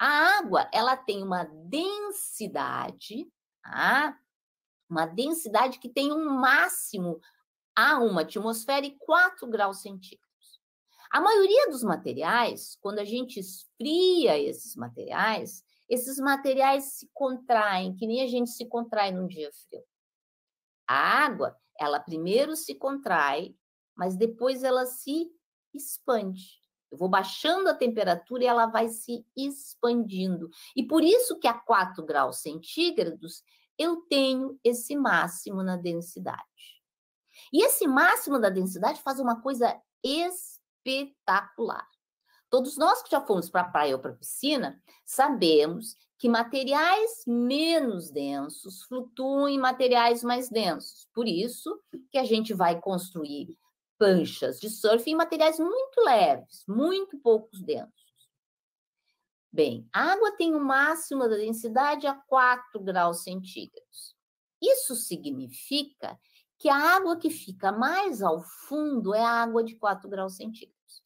A água, ela tem uma densidade, tá? uma densidade que tem um máximo a uma atmosfera e 4 graus centígrados. A maioria dos materiais, quando a gente esfria esses materiais, esses materiais se contraem, que nem a gente se contrai num dia frio. A água, ela primeiro se contrai, mas depois ela se expande. Eu vou baixando a temperatura e ela vai se expandindo. E por isso que a 4 graus centígrados eu tenho esse máximo na densidade. E esse máximo da densidade faz uma coisa espetacular. Todos nós que já fomos para a praia ou para a piscina sabemos que materiais menos densos flutuam em materiais mais densos. Por isso que a gente vai construir Panchas de surf em materiais muito leves, muito poucos densos. Bem, a água tem o um máximo da densidade a 4 graus centígrados. Isso significa que a água que fica mais ao fundo é a água de 4 graus centígrados.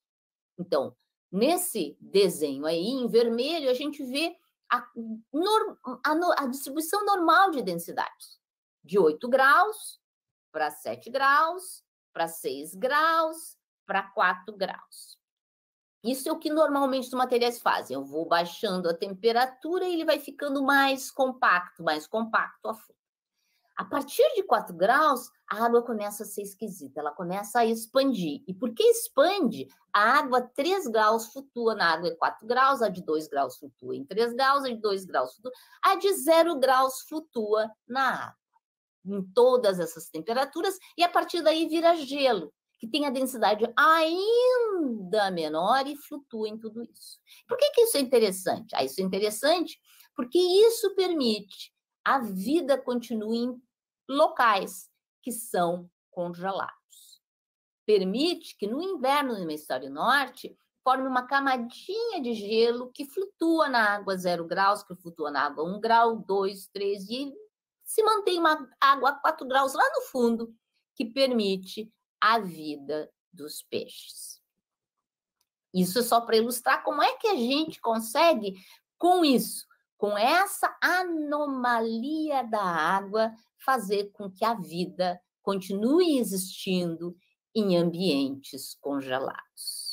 Então, nesse desenho aí, em vermelho, a gente vê a, a, a distribuição normal de densidades, de 8 graus para 7 graus, para 6 graus, para 4 graus. Isso é o que normalmente os materiais fazem. Eu vou baixando a temperatura e ele vai ficando mais compacto, mais compacto a fundo. A partir de 4 graus, a água começa a ser esquisita, ela começa a expandir. E porque expande, a água 3 graus flutua na água é 4 graus, a de 2 graus flutua em 3 graus, a de 2 graus flutua, a de 0 graus flutua na água em todas essas temperaturas, e a partir daí vira gelo, que tem a densidade ainda menor e flutua em tudo isso. Por que, que isso é interessante? Ah, isso é interessante porque isso permite a vida continue em locais que são congelados. Permite que no inverno no hemisfério norte forme uma camadinha de gelo que flutua na água zero graus, que flutua na água um grau, dois, três, e se mantém uma água a 4 graus lá no fundo, que permite a vida dos peixes. Isso é só para ilustrar como é que a gente consegue, com isso, com essa anomalia da água, fazer com que a vida continue existindo em ambientes congelados.